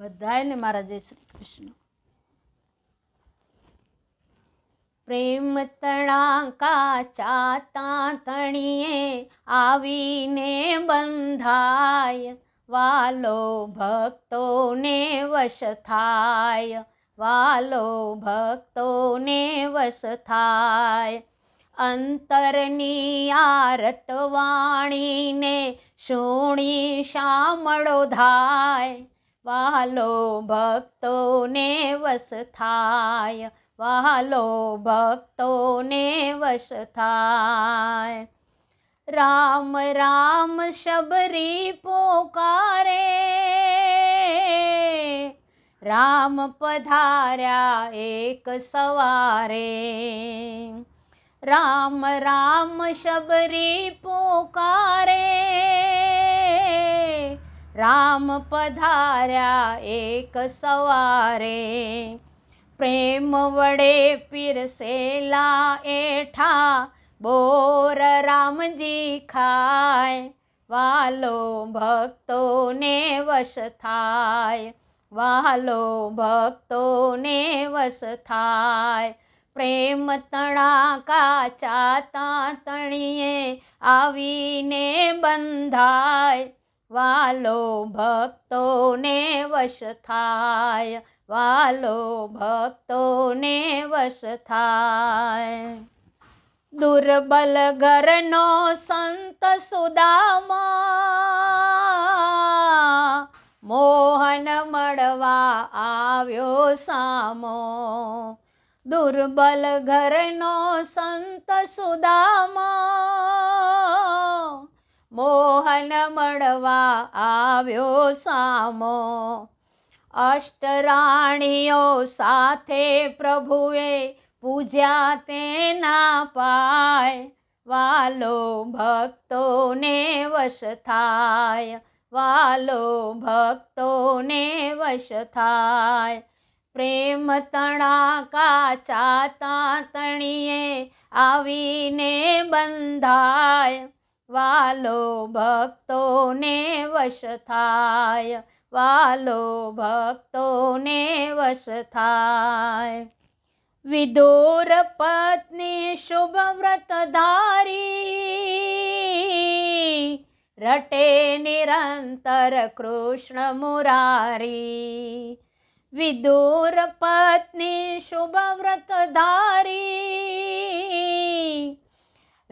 બધાને મારા જય શ્રી કૃષ્ણ પ્રેમ તણાકા ચાતા તણીએ આવીને બંધાય વાલો ભક્તોને વશ થાય વાલો ભક્તોને વશ થાય અંતરની આરત વાણીને શોણી શામળો ધાય વાલો ભક્તોને વસ થાય વાલો ભક્તોને વસ થાય રામ રામ શબરી પોકારે રામ પધાર્યા એક સવારે રામ રામ શબરી પોકારે રામ પધાર્યા એક સવારે પ્રેમ વડે પીરસેલા એઠા બોર રામજી ખાય વાલો ભક્તોને વશ થાય વાલો ભક્તોને વશ થાય પ્રેમ તણા કાચા તા તણીએ આવીને બંધાય વાલો ભક્તોને વશ થાય વાલો ભક્તોને વશ થાય દુર્બલ ઘરનો સંત સુદામા મોહન મળવા આવ્યો સામો દુર્બલ ઘરનો સંત સુદામા મોહન મળવા આવ્યો સામો અષ્ટરાણીઓ સાથે પ્રભુએ પૂજ્યા તેના પાય વાલો ભક્તોને વશ થાય વાલો ભક્તોને વશ થાય પ્રેમ તણા કાચા તણીએ આવીને બંધાય વાલો ભક્તોને વશ થાય વાલો ભક્તોને વશ થાય વિદુર પત્ની શુભ વ્રત ધારી રટે નિરંતર કૃષ્ણ મુરારી વિદુર પત્ની શુભ વ્રત ધારી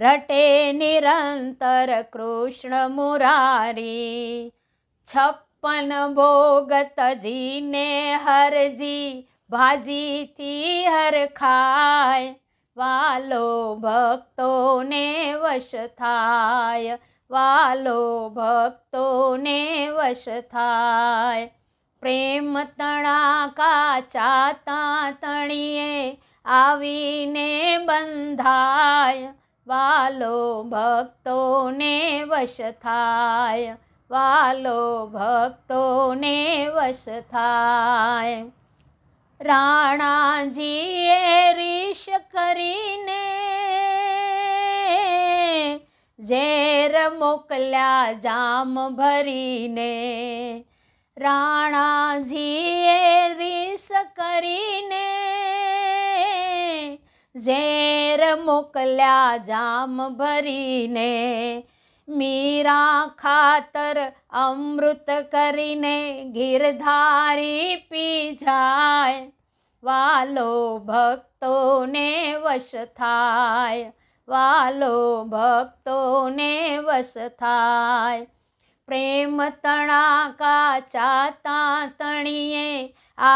रटे निरंतर कृष्ण मुरारी छप्पन भोगत जी ने हर जी भाजी थी हर खाय वालो भक्तों ने वश थाय वालो भक्तों ने वश थाय प्रेम પ્રેમ તણાકા ચાતા તણીએ આવીને बंधाय વાલો ભક્તોને વશ થાય વાલો ભક્તોને વશ થાય રાણાજીએ રીશ કરીને ઝેર મોકલ્યા જામ ભરીને રાણાજીએ રીસ કરીને ઝેર મોકલ્યા જામ ભરીને મીરા ખાતર અમૃત કરીને ગીરધારી પી જાય વાલો ભક્તોને વશ થાય વાલો ભક્તોને વશ થાય પ્રેમ તણાકા ચાતા તણીએ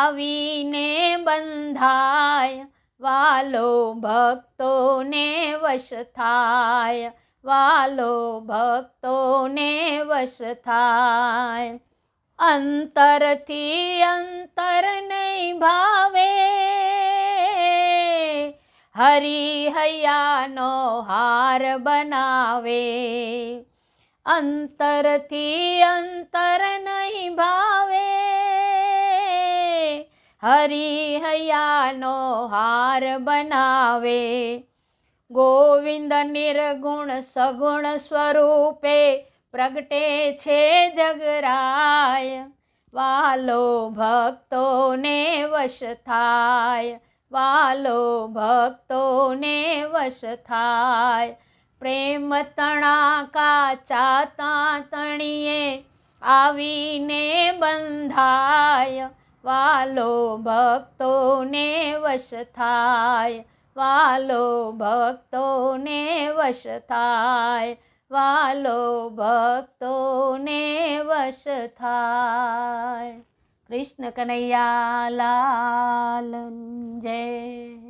આવીને બંધાય વાલો ભક્તોને વશ થાય વાલો ભક્તોને વશ થાય અંતરથી અંતર નહીં ભાવે હરિહયાનો હાર બનાવે અંતરથી અંતર નહીં ભાવે હરિહયાનો હાર બનાવે ગોવિંદ નિર્ગુણ સગુણ સ્વરૂપે પ્રગટે છે જગરાય વાલો ભક્તોને વશ થાય વાલો ભક્તોને વશ થાય પ્રેમ તણા કાચા તણીએ આવીને બંધાય વાલો ભક્તોને વશ થાય વાલો ભક્તોને વશ થાય વાલો ભક્તોને વશ થાય કૃષ્ણ કનૈયા લાલ જય